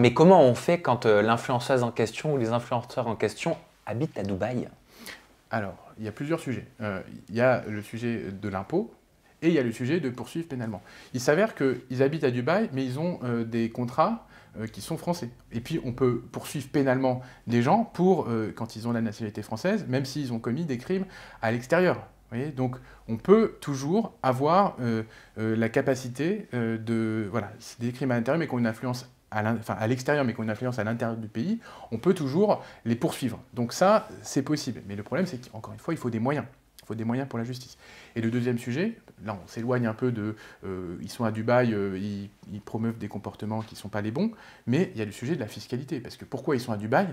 Mais comment on fait quand euh, l'influenceuse en question ou les influenceurs en question habitent à Dubaï Alors, il y a plusieurs sujets. Euh, il y a le sujet de l'impôt et il y a le sujet de poursuivre pénalement. Il s'avère qu'ils habitent à Dubaï, mais ils ont euh, des contrats qui sont français. Et puis, on peut poursuivre pénalement des gens pour, quand ils ont la nationalité française, même s'ils ont commis des crimes à l'extérieur. Donc, on peut toujours avoir la capacité de... Voilà, c'est des crimes à l'intérieur, mais qui ont une influence à l'extérieur, mais qu'on a une influence à l'intérieur du pays, on peut toujours les poursuivre. Donc ça, c'est possible. Mais le problème, c'est qu'encore une fois, il faut des moyens. Il faut des moyens pour la justice. Et le deuxième sujet, là, on s'éloigne un peu de... Euh, ils sont à Dubaï, euh, ils, promeuvent des comportements qui ne sont pas les bons, mais il y a le sujet de la fiscalité. Parce que pourquoi ils sont à Dubaï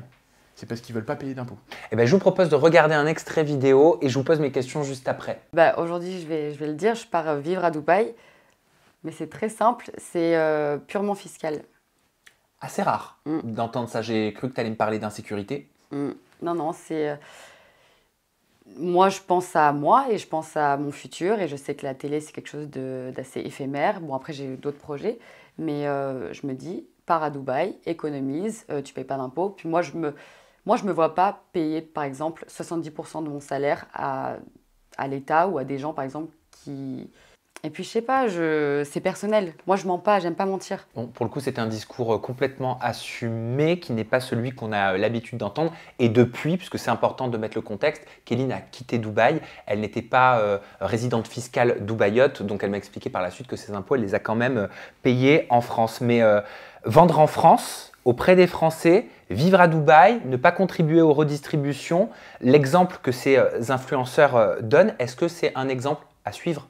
c'est parce qu'ils ne veulent pas payer d'impôts. Eh ben, je vous propose de regarder un extrait vidéo et je vous pose mes questions juste après. Bah, aujourd'hui, je vais, je vais le dire, je pars euh, vivre à Dubaï, mais c'est très simple, c'est purement fiscal assez rare mm. d'entendre ça. J'ai cru que tu allais me parler d'insécurité. Mm. Non, non, c'est. Euh, moi, je pense à moi et je pense à mon futur. Et je sais que la télé, c'est quelque chose d'assez éphémère. Bon, après, j'ai d'autres projets. Mais euh, je me dis, pars à Dubaï, économise, tu euh, tu payes pas d'impôts. Puis moi, je me. Moi, je ne me vois pas payer, par exemple, 70% de mon salaire à, à l'État ou à des gens, par exemple, qui, et puis, je sais pas, je... c'est personnel. Moi, je mens pas, j'aime pas mentir. Bon, pour le coup, c'est un discours euh, complètement assumé qui n'est pas celui qu'on a euh, l'habitude d'entendre. Et depuis, puisque c'est important de mettre le contexte, Kéline a quitté Dubaï. Elle n'était pas euh, résidente fiscale dubaïote, donc elle m'a expliqué par la suite que ses impôts, elle les a quand même payés en France. Mais vendre en France, auprès des Français, vivre à Dubaï, ne pas contribuer aux redistributions, l'exemple que ces influenceurs donnent, est-ce que c'est un exemple à suivre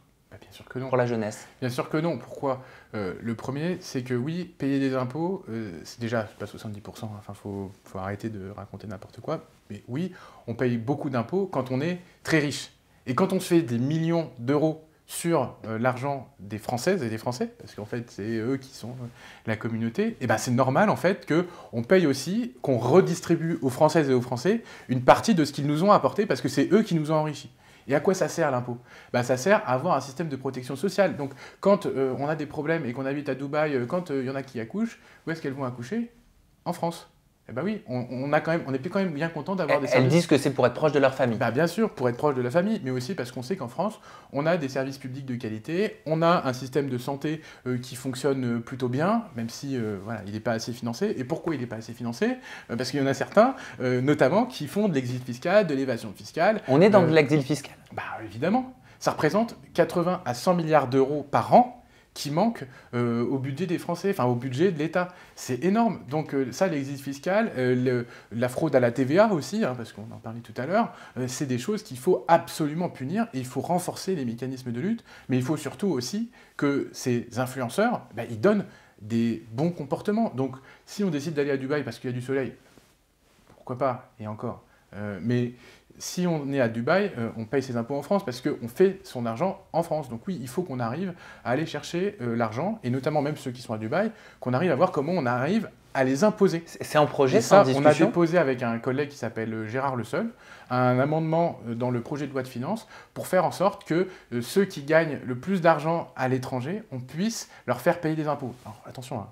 Bien sûr que non. Pour la jeunesse Bien sûr que non. Pourquoi euh, Le premier, c'est que oui, payer des impôts, euh, c'est déjà pas 70%, hein. enfin, il faut, faut, arrêter de raconter n'importe quoi. Mais oui, on paye beaucoup d'impôts quand on est très riche. Et quand on se fait des millions d'euros sur euh, l'argent des Françaises et des Français, parce qu'en fait, c'est eux qui sont la communauté, et eh ben c'est normal, en fait, qu'on paye aussi, qu'on redistribue aux Françaises et aux Français une partie de ce qu'ils nous ont apporté, parce que c'est eux qui nous ont enrichis. Et à quoi ça sert l'impôt ben, Ça sert à avoir un système de protection sociale. Donc quand euh, on a des problèmes et qu'on habite à Dubaï, euh, quand euh, il y en a qui accouchent, où est-ce qu'elles vont accoucher En France eh bien oui, on, a quand même, est quand même bien content d'avoir des services. Elles disent que c'est pour être proche de leur famille. Bah, bien sûr, pour être proche de la famille, mais aussi parce qu'on sait qu'en France, on a des services publics de qualité, on a un système de santé euh, qui fonctionne euh, plutôt bien, même si euh, voilà, il n'est pas assez financé. Et pourquoi il n'est pas assez financé Parce qu'il y en a certains, notamment, qui font de l'exil fiscal, de l'évasion fiscale. On est dans de l'exil fiscal. Bah évidemment. Ça représente 80 à 100 milliards d'euros par an qui manque euh, au budget des Français, enfin au budget de l'État. C'est énorme. Donc euh, ça, l'exil fiscal, euh, la fraude à la TVA aussi, hein, parce qu'on en parlait tout à l'heure, c'est des choses qu'il faut absolument punir et il faut renforcer les mécanismes de lutte, mais il faut surtout aussi que ces influenceurs, bah, ils donnent des bons comportements. Donc si on décide d'aller à Dubaï parce qu'il y a du soleil, pourquoi pas, et encore, euh, mais si on est à Dubaï, euh, on paye ses impôts en France parce qu'on fait son argent en France. Donc oui, il faut qu'on arrive à aller chercher euh, l'argent, et notamment même ceux qui sont à Dubaï, qu'on arrive à voir comment on arrive à les imposer. C'est un projet ça, On a déposé avec un collègue qui s'appelle Gérard Le Seul un amendement dans le projet de loi de finances pour faire en sorte que ceux qui gagnent le plus d'argent à l'étranger, on puisse leur faire payer des impôts. Alors attention, hein.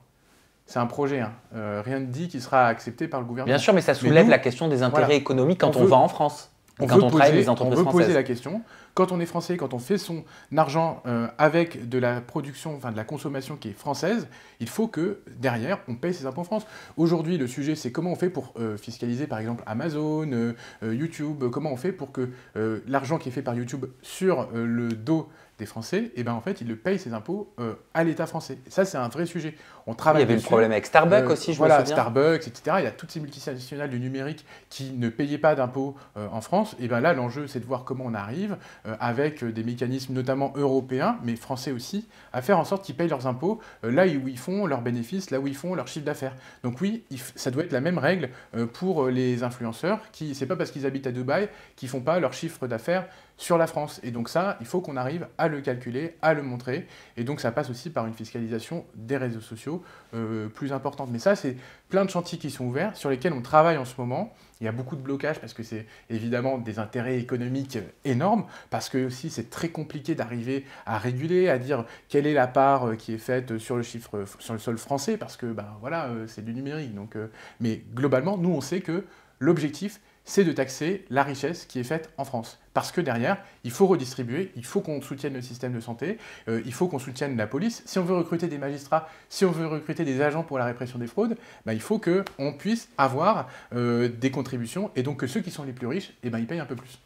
C'est un projet. Hein. Euh, rien ne dit qu'il sera accepté par le gouvernement. Bien sûr, mais ça soulève la question des intérêts économiques quand on, va en France. quand on travaille les entreprises on veut poser la question. Quand on est français, quand on fait son argent euh, avec de la production, enfin de la consommation qui est française, il faut que derrière, on paye ses impôts en France. Aujourd'hui, le sujet, c'est comment on fait pour euh, fiscaliser par exemple Amazon, YouTube, comment on fait pour que l'argent qui est fait par YouTube sur le dos des Français, et eh ben en fait, ils le payent ses impôts euh, à l'État français. ça, c'est un vrai sujet. On travaille. il y avait le problème avec Starbucks aussi, je voilà, me souviens. Starbucks, etc. Il y a toutes ces multinationales du numérique qui ne payaient pas d'impôts euh, en France. Et ben là, l'enjeu, c'est de voir comment on arrive euh, avec des mécanismes, notamment européens, mais français aussi, à faire en sorte qu'ils payent leurs impôts là où ils font leurs bénéfices, là où ils font leurs chiffre d'affaires. Donc oui, ça doit être la même règle pour les influenceurs qui, c'est pas parce qu'ils habitent à Dubaï qu'ils font pas leurs chiffre d'affaires sur la France. Et donc ça, il faut qu'on arrive à le calculer, à le montrer. Et donc ça passe aussi par une fiscalisation des réseaux sociaux euh, plus importante. Mais ça, c'est plein de chantiers qui sont ouverts, sur lesquels on travaille en ce moment. Il y a beaucoup de blocages parce que c'est évidemment des intérêts économiques énormes, parce que aussi c'est très compliqué d'arriver à réguler, à dire quelle est la part euh, qui est faite sur le chiffre, sur le sol français, parce que ben voilà, euh, c'est du numérique. Donc, mais globalement, nous on sait que l'objectif c'est de taxer la richesse qui est faite en France. Parce que derrière, il faut redistribuer, il faut qu'on soutienne le système de santé, euh, il faut qu'on soutienne la police. Si on veut recruter des magistrats, si on veut recruter des agents pour la répression des fraudes, bah, il faut qu'on puisse avoir euh, des contributions et donc que ceux qui sont les plus riches, eh ben, ils payent un peu plus.